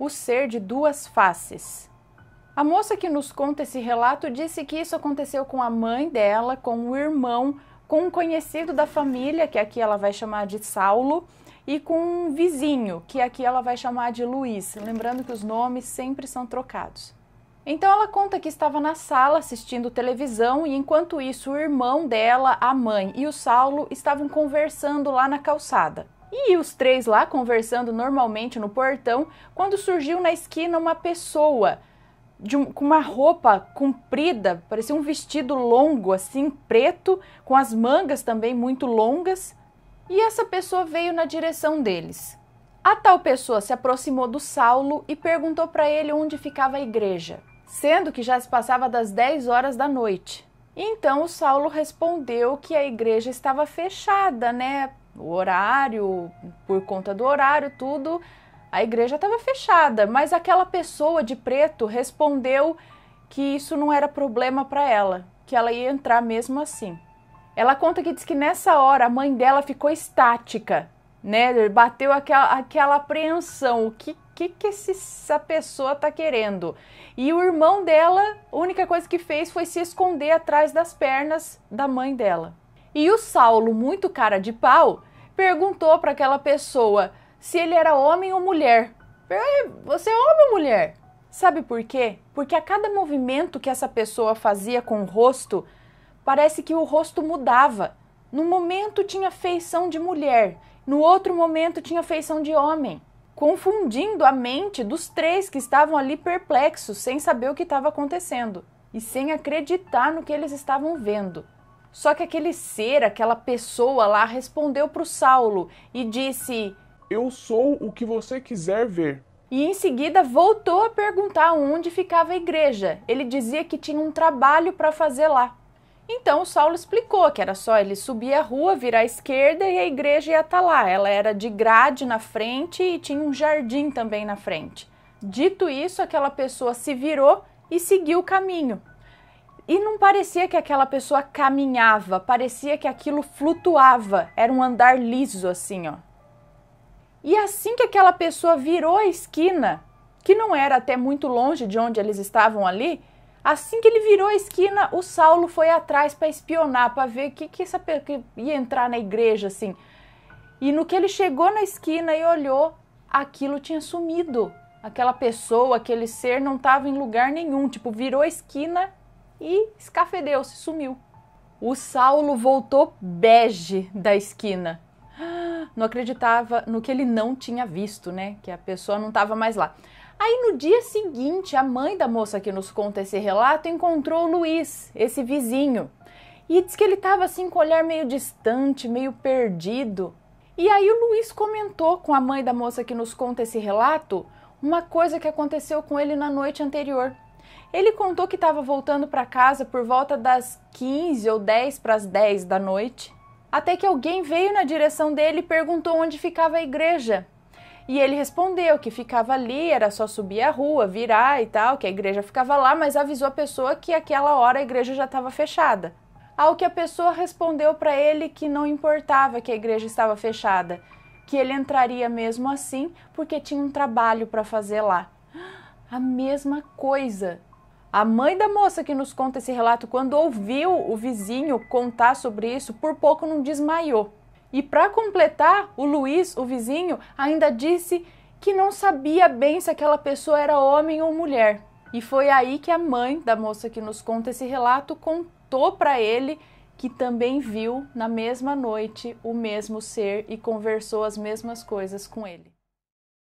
O ser de duas faces. A moça que nos conta esse relato disse que isso aconteceu com a mãe dela, com o irmão, com um conhecido da família, que aqui ela vai chamar de Saulo, e com um vizinho, que aqui ela vai chamar de Luiz, lembrando que os nomes sempre são trocados. Então ela conta que estava na sala assistindo televisão e enquanto isso o irmão dela, a mãe e o Saulo estavam conversando lá na calçada. E os três lá conversando normalmente no portão, quando surgiu na esquina uma pessoa um, com uma roupa comprida, parecia um vestido longo, assim, preto, com as mangas também muito longas. E essa pessoa veio na direção deles. A tal pessoa se aproximou do Saulo e perguntou para ele onde ficava a igreja, sendo que já se passava das 10 horas da noite. Então o Saulo respondeu que a igreja estava fechada, né, o horário, por conta do horário, tudo, a igreja estava fechada, mas aquela pessoa de preto respondeu que isso não era problema para ela, que ela ia entrar mesmo assim. Ela conta que diz que nessa hora a mãe dela ficou estática, né? Bateu aquela, aquela apreensão, o que que, que esse, essa pessoa tá querendo? E o irmão dela, a única coisa que fez foi se esconder atrás das pernas da mãe dela. E o Saulo, muito cara de pau, perguntou para aquela pessoa se ele era homem ou mulher. Você é homem ou mulher? Sabe por quê? Porque a cada movimento que essa pessoa fazia com o rosto, parece que o rosto mudava. Num momento tinha feição de mulher, no outro momento tinha feição de homem, confundindo a mente dos três que estavam ali perplexos, sem saber o que estava acontecendo e sem acreditar no que eles estavam vendo. Só que aquele ser, aquela pessoa lá, respondeu para o Saulo e disse: Eu sou o que você quiser ver. E em seguida voltou a perguntar onde ficava a igreja. Ele dizia que tinha um trabalho para fazer lá. Então o Saulo explicou que era só ele subir a rua, virar à esquerda e a igreja ia estar tá lá. Ela era de grade na frente e tinha um jardim também na frente. Dito isso, aquela pessoa se virou e seguiu o caminho. E não parecia que aquela pessoa caminhava, parecia que aquilo flutuava, era um andar liso assim, ó. E assim que aquela pessoa virou a esquina, que não era até muito longe de onde eles estavam ali, assim que ele virou a esquina, o Saulo foi atrás para espionar, para ver que que essa que ia entrar na igreja assim. E no que ele chegou na esquina e olhou, aquilo tinha sumido. Aquela pessoa, aquele ser não estava em lugar nenhum, tipo, virou a esquina e escafedeu-se, sumiu. O Saulo voltou bege da esquina. Não acreditava no que ele não tinha visto, né? Que a pessoa não estava mais lá. Aí no dia seguinte, a mãe da moça que nos conta esse relato encontrou o Luiz, esse vizinho, e diz que ele estava assim com o olhar meio distante, meio perdido. E aí o Luiz comentou com a mãe da moça que nos conta esse relato uma coisa que aconteceu com ele na noite anterior. Ele contou que estava voltando para casa por volta das 15 ou 10 para as 10 da noite, até que alguém veio na direção dele e perguntou onde ficava a igreja. E ele respondeu que ficava ali, era só subir a rua, virar e tal, que a igreja ficava lá, mas avisou a pessoa que aquela hora a igreja já estava fechada. Ao que a pessoa respondeu para ele que não importava que a igreja estava fechada, que ele entraria mesmo assim porque tinha um trabalho para fazer lá. A mesma coisa. A mãe da moça que nos conta esse relato, quando ouviu o vizinho contar sobre isso, por pouco não desmaiou. E para completar, o Luiz, o vizinho, ainda disse que não sabia bem se aquela pessoa era homem ou mulher. E foi aí que a mãe da moça que nos conta esse relato contou para ele que também viu na mesma noite o mesmo ser e conversou as mesmas coisas com ele.